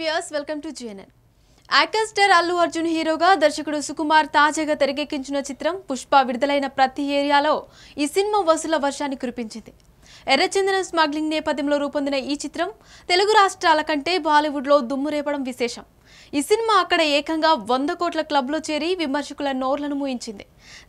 viewers welcome to GNN యాకర్ star Allu Arjun హీరోగా దర్శకుడు సుకుమార్ తాజాగా తెరకెక్కించిన చిత్రం పుష్ప విడుదలైన ప్రతి ఏరియాలో ఈ సినిమా వసూల వర్షాన్ని కురిపించింది ఎర్రచందనం స్మగ్లింగ్ నేపథ్యంలో రూపొందిన ఈ చిత్రం తెలుగు రాష్ట్రాల కంటే బాలీవుడ్లో దుమ్ము రేపడం విశేషం ఈ సినిమా అక్కడ ఏకంగా వంద కోట్ల క్లబ్లో చేరి విమర్శకుల నోర్లను మూయించింది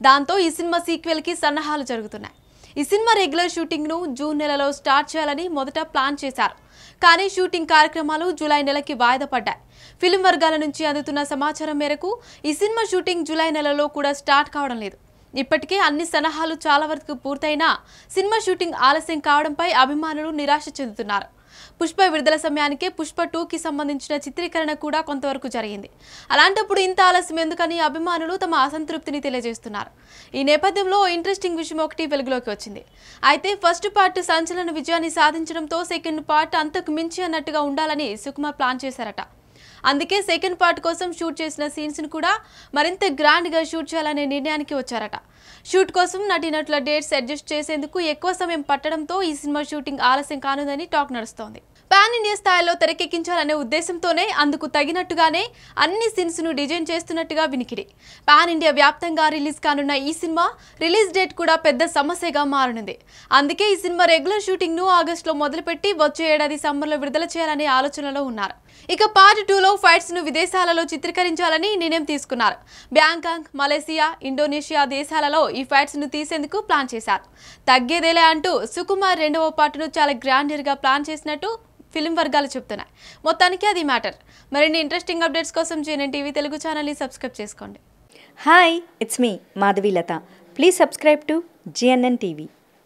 దాంతో ఈ సినిమా సీక్వెల్కి సన్నాహాలు జరుగుతున్నాయి ఈ సినిమా రెగ్యులర్ షూటింగ్ను జూన్ నెలలో స్టార్ట్ చేయాలని మొదట ప్లాన్ చేశారు కానీ షూటింగ్ కార్యక్రమాలు జూలై నెలకి వాయిదా పడ్డాయి ఫిలిం వర్గాల నుంచి అందుతున్న సమాచారం మేరకు ఈ సినిమా షూటింగ్ జూలై నెలలో కూడా స్టార్ట్ కావడం లేదు ఇప్పటికే అన్ని సలహాలు చాలా వరకు పూర్తయినా సినిమా షూటింగ్ ఆలస్యం కావడంపై అభిమానులు నిరాశ చెందుతున్నారు పుష్ప విడుదల సమయానికే పుష్ప టూకి సంబంధించిన చిత్రీకరణ కూడా కొంతవరకు జరిగింది అలాంటప్పుడు ఇంత ఆలస్యం ఎందుకని అభిమానులు తమ అసంతృప్తిని తెలియజేస్తున్నారు ఈ నేపథ్యంలో ఇంట్రెస్టింగ్ విషయం ఒకటి వెలుగులోకి వచ్చింది అయితే ఫస్ట్ పార్ట్ సంచలన విజయాన్ని సాధించడంతో సెకండ్ పార్ట్ అంతకు మించి అన్నట్టుగా ఉండాలని సుకుమార్ ప్లాన్ చేశారట అందుకే సెకండ్ పార్ట్ కోసం షూట్ చేసిన సీన్స్ని కూడా మరింత గ్రాండ్గా షూట్ చేయాలనే నిర్ణయానికి వచ్చారట షూట్ కోసం నటీనటుల డేట్స్ అడ్జస్ట్ చేసేందుకు ఎక్కువ సమయం పట్టడంతో ఈ సినిమా షూటింగ్ ఆలస్యం కానుందని టాక్ నడుస్తోంది పాన్ ఇండియా స్థాయిలో తెరకెక్కించాలనే ఉద్దేశంతోనే అందుకు తగినట్టుగానే అన్ని ను డిజైన్ చేస్తున్నట్టుగా వినికిడి పాన్ ఇండియా వ్యాప్తంగా రిలీజ్ కానున్న ఈ సినిమా రిలీజ్ డేట్ కూడా పెద్ద సమస్యగా మారనుంది అందుకే ఈ సినిమా రెగ్యులర్ షూటింగ్ షూటింగ్ను లో మొదలుపెట్టి వచ్చే ఏడాది లో విడుదల చేయాలనే ఆలోచనలో ఉన్నారు ఇక పార్ట్ టూలో ఫైట్స్ను విదేశాలలో చిత్రీకరించాలని నిర్ణయం తీసుకున్నారు బ్యాంకాక్ మలేసియా ఇండోనేషియా దేశాలలో ఈ ఫైట్స్ను తీసేందుకు ప్లాన్ చేశారు తగ్గేదేలే అంటూ సుకుమార్ రెండవ పార్టును చాలా గా ప్లాన్ చేసినట్టు ఫిలిం వర్గాలు చెప్తున్నాయి మొత్తానికి అది మ్యాటర్ మరిన్ని ఇంట్రెస్టింగ్ అప్డేట్స్ కోసం జీఎన్ టీవీ తెలుగు ఛానల్ని సబ్స్క్రైబ్ చేసుకోండి hi it's me Madhavi Latha please subscribe to GNN TV